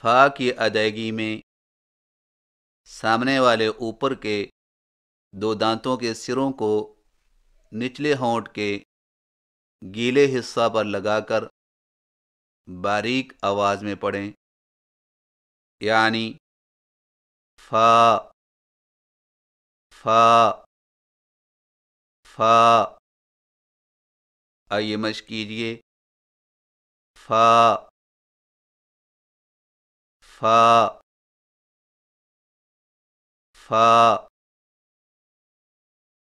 फ़ा की अदायगी में सामने वाले ऊपर के दो दांतों के सिरों को निचले होंठ के गीले हिस्सा पर लगाकर बारीक आवाज़ में पढ़ें यानी फा फा फा आइए मश कीजिए फा فا فا